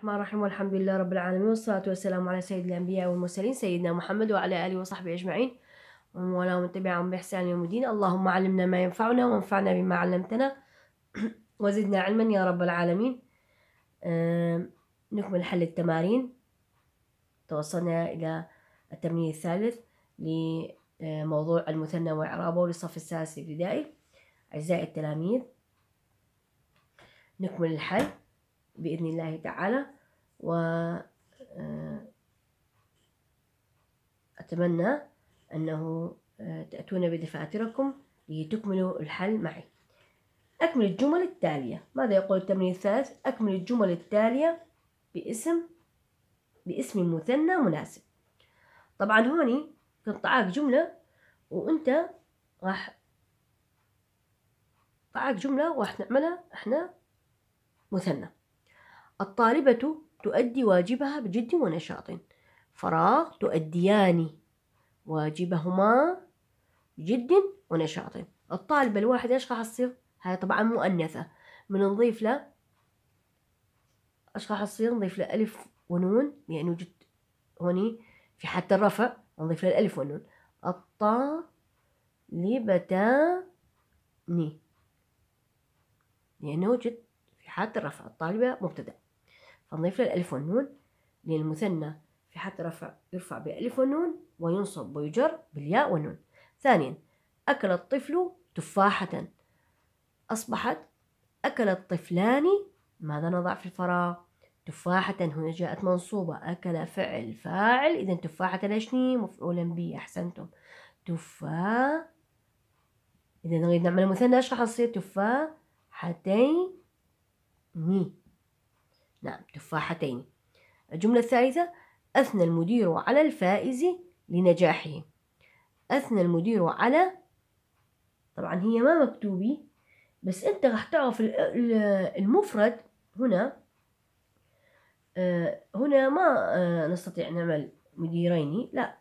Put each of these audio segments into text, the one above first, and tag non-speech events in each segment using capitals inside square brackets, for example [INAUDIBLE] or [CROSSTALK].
الرحمن الرحيم والحمد لله رب العالمين والصلاة والسلام على سيد الأنبياء والمرسلين سيدنا محمد وعلى آله وصحبه أجمعين ومن والاهم تبعهم بإحسان يوم الدين اللهم علمنا ما ينفعنا وانفعنا بما علمتنا [CLEARS THROAT] وزدنا علما يا رب العالمين نكمل حل التمارين توصلنا إلى التمرين الثالث لموضوع المثنى وإعرابه للصف السادس الابتدائي أعزائي التلاميذ نكمل الحل بإذن الله تعالى و آه، أتمنى أنه آه، تأتون بدفاتركم لتكملوا الحل معي أكمل الجمل التالية ماذا يقول التمرين الثالث؟ أكمل الجمل التالية باسم باسم مثنى مناسب طبعا هوني قطعك جملة وأنت راح طعاك جملة وراح نعملها احنا مثنى الطالبة تؤدي واجبها بجد ونشاط فراغ تؤديان واجبهما بجد ونشاط الطالبة الواحدة ايش راح تصير؟ هاي طبعا مؤنثة بنضيف له ايش راح تصير؟ نضيف له ألف ونون يعني وجد هوني في حتى الرفع نضيف له الألف والنون الطالبتان يعني وجد في حالة الرفع الطالبة مبتدأ فنضيف للألف والنون للمثنى في حتى رفع يرفع بألف والنون وينصب ويجر بالياء والنون ثانيا أكل الطفل تفاحة أصبحت أكل الطفلان ماذا نضع في الفراغ تفاحة هنا جاءت منصوبة أكل فعل فاعل إذا تفاحة لشني مفعولا به أحسنتم تفا إذا نريد نعمل مثنى أشرح تصير تفاحتين نعم تفاحتين الجملة الثالثة أثنى المدير على الفائز لنجاحه أثنى المدير على طبعا هي ما مكتوبة بس أنت راح تعرف المفرد هنا آه، هنا ما آه، نستطيع نعمل مديرين لا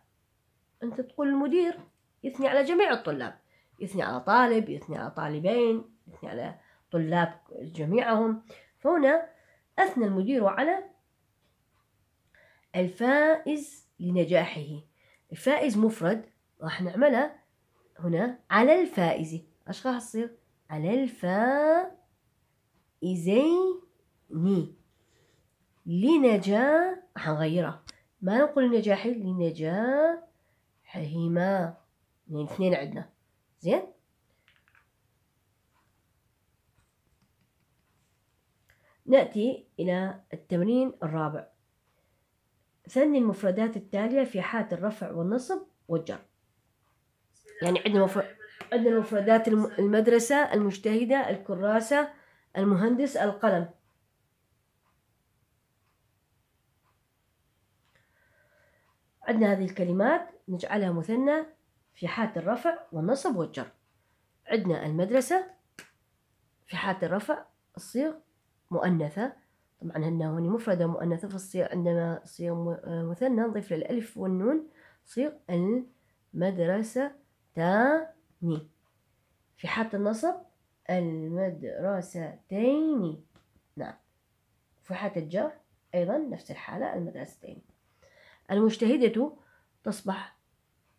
أنت تقول المدير يثني على جميع الطلاب يثني على طالب يثني على طالبين يثني على طلاب جميعهم فهنا أثنى المدير على الفائز لنجاحه الفائز مفرد راح نعملها هنا على الفائز اش راح تصير على الفائزين لنجاح حنغيرها ما نقول لنجاحي لنجاحهما يعني اثنين عندنا زين نأتي إلى التمرين الرابع ثني المفردات التالية في حالة الرفع والنصب والجر يعني عندنا مفردات المدرسة المجتهدة الكراسة المهندس القلم عندنا هذه الكلمات نجعلها مثنى في حالة الرفع والنصب والجر عندنا المدرسة في حالة الرفع الصيغ مؤنثة طبعا هن هوني مفردة مؤنثة فالصيغ عندما صيغ آه، مثنى نضيف للألف والنون صيغ المدرسة تاني في حالة النصب المدرستين نعم في حالة الجر أيضا نفس الحالة المدرستين المجتهدة تصبح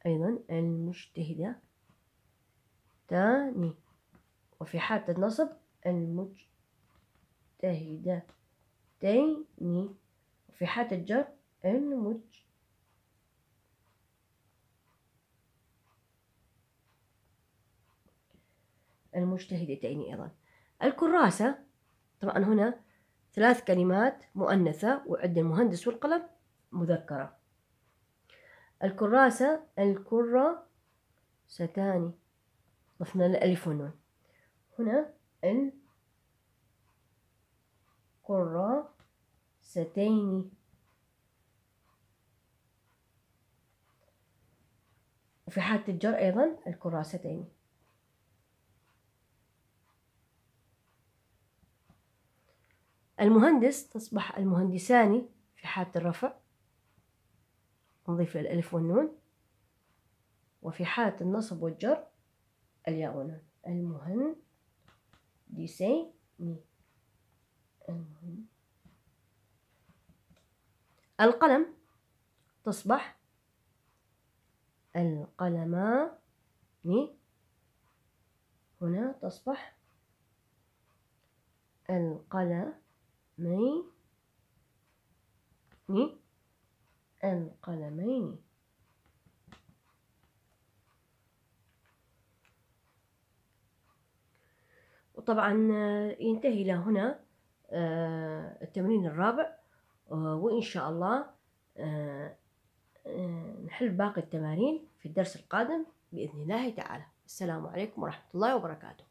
أيضا المجتهدة تاني وفي حالة النصب المجتهدة مجتهدتين وفي حالة الجر المج المجتهدتين أيضا الكراسة طبعا هنا ثلاث كلمات مؤنثة وعند المهندس والقلم مذكرة الكراسة الكرة ستاني ضفنا الألف والنون هنا ال ستيني وفي حالة الجر أيضا الكراستين المهندس تصبح المهندسان في حالة الرفع نضيف الألف والنون وفي حالة النصب والجر الياء والنون المهندسين القلم تصبح القلمان هنا تصبح القلمين القلمين وطبعا ينتهي إلى هنا آه، التمرين الرابع آه، وإن شاء الله آه، آه، نحل باقي التمارين في الدرس القادم بإذن الله تعالى السلام عليكم ورحمة الله وبركاته